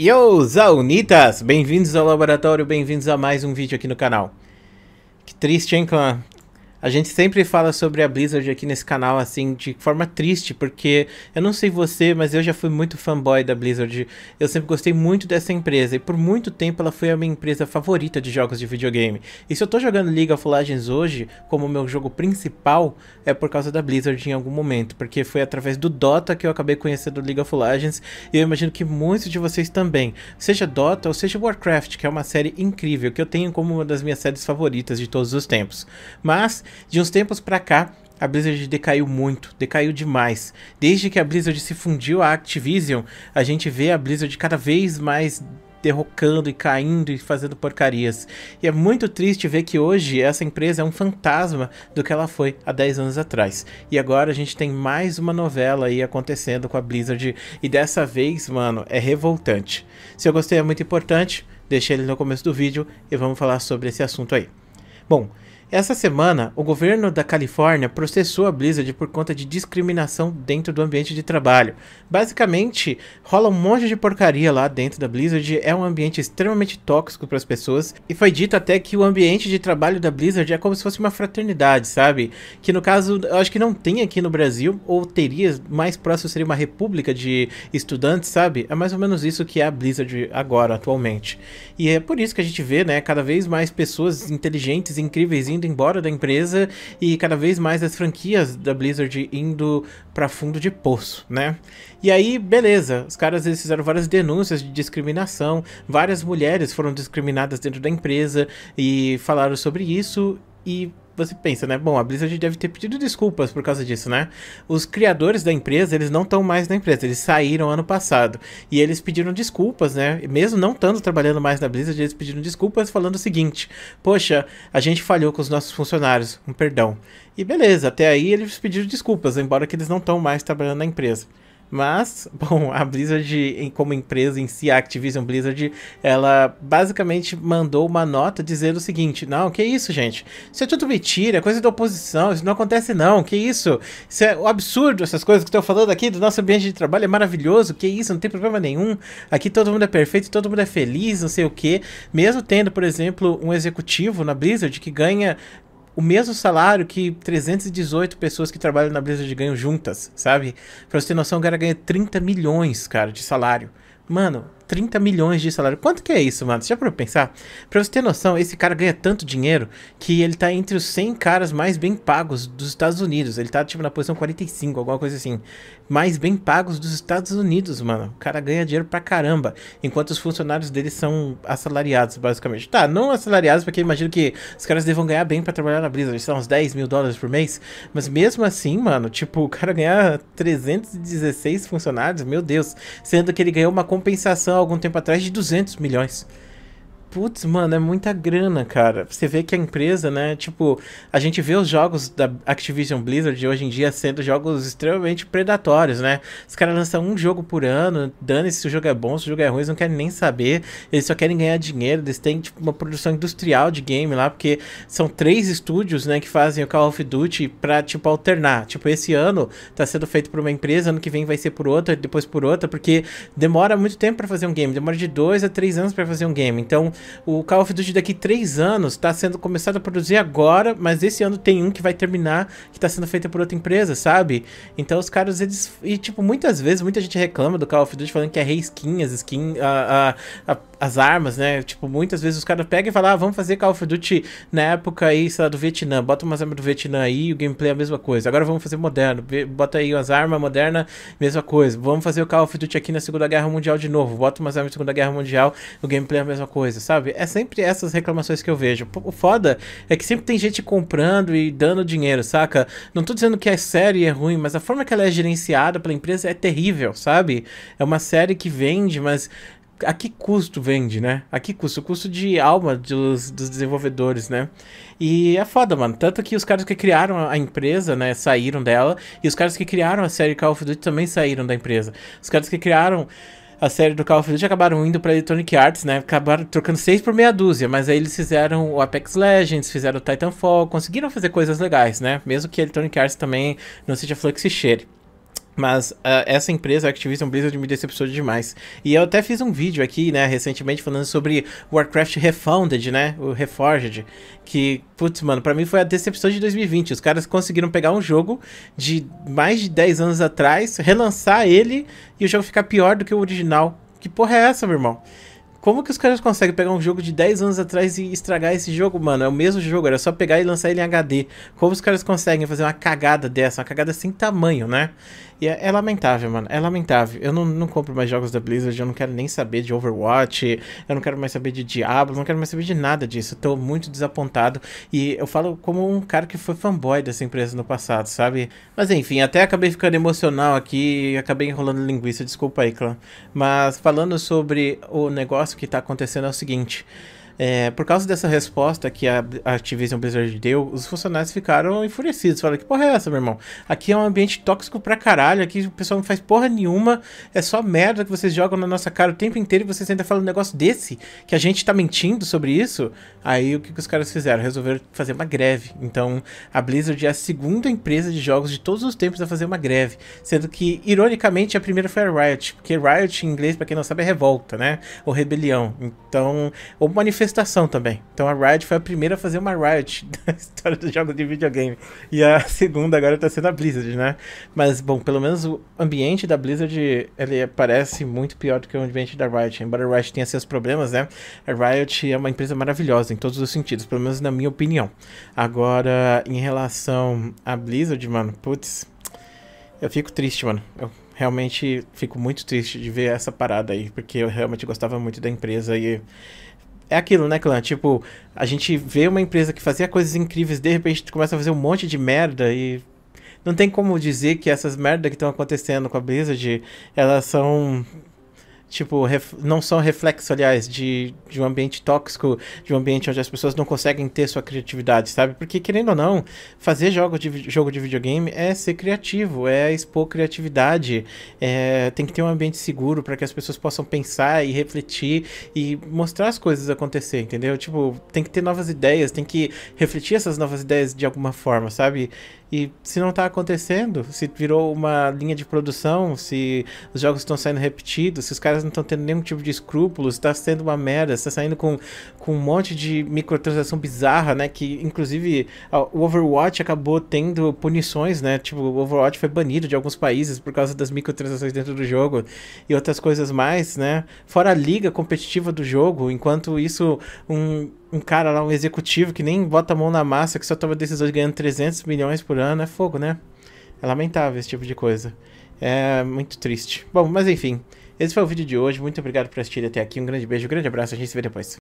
Yo, Zaunitas! Bem-vindos ao laboratório, bem-vindos a mais um vídeo aqui no canal. Que triste, hein, clã? A gente sempre fala sobre a Blizzard aqui nesse canal, assim, de forma triste, porque eu não sei você, mas eu já fui muito fanboy da Blizzard. Eu sempre gostei muito dessa empresa e por muito tempo ela foi a minha empresa favorita de jogos de videogame. E se eu tô jogando League of Legends hoje, como meu jogo principal, é por causa da Blizzard em algum momento, porque foi através do Dota que eu acabei conhecendo League of Legends e eu imagino que muitos de vocês também, seja Dota ou seja Warcraft, que é uma série incrível, que eu tenho como uma das minhas séries favoritas de todos os tempos. Mas de uns tempos para cá, a Blizzard decaiu muito, decaiu demais. Desde que a Blizzard se fundiu à Activision, a gente vê a Blizzard cada vez mais derrocando e caindo e fazendo porcarias. E é muito triste ver que hoje essa empresa é um fantasma do que ela foi há 10 anos atrás. E agora a gente tem mais uma novela aí acontecendo com a Blizzard e dessa vez, mano, é revoltante. Se eu gostei é muito importante, deixei ele no começo do vídeo e vamos falar sobre esse assunto aí. Bom, essa semana, o governo da Califórnia processou a Blizzard por conta de discriminação dentro do ambiente de trabalho. Basicamente, rola um monte de porcaria lá dentro da Blizzard, é um ambiente extremamente tóxico para as pessoas, e foi dito até que o ambiente de trabalho da Blizzard é como se fosse uma fraternidade, sabe? Que no caso, eu acho que não tem aqui no Brasil, ou teria, mais próximo seria uma república de estudantes, sabe? É mais ou menos isso que é a Blizzard agora, atualmente. E é por isso que a gente vê, né, cada vez mais pessoas inteligentes, incríveis indo embora da empresa e cada vez mais as franquias da Blizzard indo para fundo de poço, né? E aí, beleza, os caras eles fizeram várias denúncias de discriminação, várias mulheres foram discriminadas dentro da empresa e falaram sobre isso e você pensa, né? Bom, a Blizzard deve ter pedido desculpas por causa disso, né? Os criadores da empresa, eles não estão mais na empresa, eles saíram ano passado. E eles pediram desculpas, né? Mesmo não estando trabalhando mais na Blizzard, eles pediram desculpas falando o seguinte: Poxa, a gente falhou com os nossos funcionários, um perdão. E beleza, até aí eles pediram desculpas, embora que eles não estão mais trabalhando na empresa. Mas, bom, a Blizzard, como empresa em si, a Activision Blizzard, ela basicamente mandou uma nota dizendo o seguinte: Não, que isso, gente? Isso é tudo mentira, é coisa da oposição, isso não acontece não, que isso? Isso é um absurdo, essas coisas que estão falando aqui do nosso ambiente de trabalho é maravilhoso, que isso, não tem problema nenhum. Aqui todo mundo é perfeito, todo mundo é feliz, não sei o que. Mesmo tendo, por exemplo, um executivo na Blizzard que ganha o mesmo salário que 318 pessoas que trabalham na Blizzard ganham juntas, sabe? Pra você ter noção, o cara ganha 30 milhões, cara, de salário. Mano, 30 milhões de salário. Quanto que é isso, mano? Já para pensar? Para você ter noção, esse cara ganha tanto dinheiro que ele tá entre os 100 caras mais bem pagos dos Estados Unidos. Ele tá tipo na posição 45, alguma coisa assim. Mais bem pagos dos Estados Unidos, mano. O cara ganha dinheiro pra caramba, enquanto os funcionários dele são assalariados, basicamente. Tá, não assalariados, porque imagino que os caras devam ganhar bem para trabalhar na Blizzard, são uns 10 mil dólares por mês, mas mesmo assim, mano, tipo, o cara ganhar 316 funcionários, meu Deus, sendo que ele ganhou uma compensação algum tempo atrás de 200 milhões. Putz, mano, é muita grana, cara. Você vê que a empresa, né? Tipo, a gente vê os jogos da Activision Blizzard hoje em dia sendo jogos extremamente predatórios, né? Os caras lançam um jogo por ano, dane-se se o jogo é bom, se o jogo é ruim, eles não querem nem saber. Eles só querem ganhar dinheiro. Eles têm, tipo, uma produção industrial de game lá, porque são três estúdios, né, que fazem o Call of Duty pra, tipo, alternar. Tipo, esse ano tá sendo feito por uma empresa, ano que vem vai ser por outra, depois por outra, porque demora muito tempo para fazer um game. Demora de dois a três anos para fazer um game. Então, o Call of Duty daqui três anos está sendo começado a produzir agora, mas esse ano tem um que vai terminar, que está sendo feito por outra empresa, sabe? Então os caras, eles. E, tipo, muitas vezes, muita gente reclama do Call of Duty falando que é reskin, as skin, a, a, a, as armas, né? Tipo, muitas vezes os caras pegam e falam, ah, vamos fazer Call of Duty na época aí, sei lá, do Vietnã, bota umas armas do Vietnã aí, o gameplay é a mesma coisa. Agora vamos fazer moderno, bota aí umas armas modernas, mesma coisa. Vamos fazer o Call of Duty aqui na Segunda Guerra Mundial de novo, bota umas armas da Segunda Guerra Mundial, o gameplay é a mesma coisa, sabe? É sempre essas reclamações que eu vejo. O foda é que sempre tem gente comprando e dando dinheiro, saca? Não tô dizendo que é série é ruim, mas a forma que ela é gerenciada pela empresa é terrível, sabe? É uma série que vende, mas a que custo vende, né? A que custo? O custo de alma dos, dos desenvolvedores, né? E é foda, mano. Tanto que os caras que criaram a empresa, né, saíram dela. E os caras que criaram a série Call of Duty também saíram da empresa. Os caras que criaram a série do Call of Duty acabaram indo pra Electronic Arts, né? Acabaram trocando seis por meia dúzia, mas aí eles fizeram o Apex Legends, fizeram o Titanfall, conseguiram fazer coisas legais, né? Mesmo que a Electronic Arts também não seja cheire. Mas uh, essa empresa, Activision Blizzard, me decepcionou demais. E eu até fiz um vídeo aqui, né, recentemente, falando sobre Warcraft Refounded, né, o Reforged, que, putz, mano, pra mim foi a decepção de 2020. Os caras conseguiram pegar um jogo de mais de 10 anos atrás, relançar ele e o jogo ficar pior do que o original. Que porra é essa, meu irmão? Como que os caras conseguem pegar um jogo de 10 anos atrás e estragar esse jogo, mano? É o mesmo jogo, era só pegar e lançar ele em HD. Como os caras conseguem fazer uma cagada dessa, uma cagada sem tamanho, né? E é, é, lamentável, mano. É lamentável. Eu não, não compro mais jogos da Blizzard, eu não quero nem saber de Overwatch, eu não quero mais saber de Diablo, não quero mais saber de nada disso. Eu tô muito desapontado. E eu falo como um cara que foi fanboy dessa empresa no passado, sabe? Mas enfim, até acabei ficando emocional aqui acabei enrolando linguiça, desculpa aí, clã. Mas falando sobre o negócio que tá acontecendo é o seguinte. É, por causa dessa resposta que a Activision Blizzard deu, os funcionários ficaram enfurecidos. Falaram, que porra é essa, meu irmão? Aqui é um ambiente tóxico pra caralho, aqui o pessoal não faz porra nenhuma, é só merda que vocês jogam na nossa cara o tempo inteiro e vocês ainda falam um negócio desse, que a gente tá mentindo sobre isso. Aí o que, que os caras fizeram? Resolveram fazer uma greve. Então, a Blizzard é a segunda empresa de jogos de todos os tempos a fazer uma greve. Sendo que, ironicamente, a primeira foi a Riot, porque Riot em inglês, pra quem não sabe, é revolta, né? Ou rebelião. Então, ou manifestação manifestação também. Então a Riot foi a primeira a fazer uma Riot da história dos jogos de videogame. E a segunda agora tá sendo a Blizzard, né? Mas, bom, pelo menos o ambiente da Blizzard, ele parece muito pior do que o ambiente da Riot. Embora a Riot tenha seus problemas, né? A Riot é uma empresa maravilhosa em todos os sentidos, pelo menos na minha opinião. Agora, em relação à Blizzard, mano, putz, eu fico triste, mano. Eu realmente fico muito triste de ver essa parada aí, porque eu realmente gostava muito da empresa e é aquilo, né, clã? Tipo, a gente vê uma empresa que fazia coisas incríveis, de repente começa a fazer um monte de merda e não tem como dizer que essas merdas que estão acontecendo com a Blizzard, elas são tipo, ref, não são reflexos aliás, de, de um ambiente tóxico, de um ambiente onde as pessoas não conseguem ter sua criatividade, sabe? Porque, querendo ou não, fazer jogo de, jogo de videogame é ser criativo, é expor criatividade, é, tem que ter um ambiente seguro para que as pessoas possam pensar e refletir e mostrar as coisas acontecer, entendeu? Tipo, tem que ter novas ideias, tem que refletir essas novas ideias de alguma forma, sabe? E se não tá acontecendo, se virou uma linha de produção, se os jogos estão saindo repetidos, se os caras caras não estão tendo nenhum tipo de escrúpulos, está sendo uma merda, está saindo com, com um monte de microtransação bizarra, né? Que inclusive o Overwatch acabou tendo punições, né? Tipo, o Overwatch foi banido de alguns países por causa das microtransações dentro do jogo e outras coisas mais, né? Fora a liga competitiva do jogo, enquanto isso, um, um cara lá, um executivo que nem bota a mão na massa, que só toma decisões ganhando 300 milhões por ano, é fogo, né? É lamentável esse tipo de coisa. É muito triste. Bom, mas enfim. Esse foi o vídeo de hoje. Muito obrigado por assistir até aqui. Um grande beijo, um grande abraço. A gente se vê depois.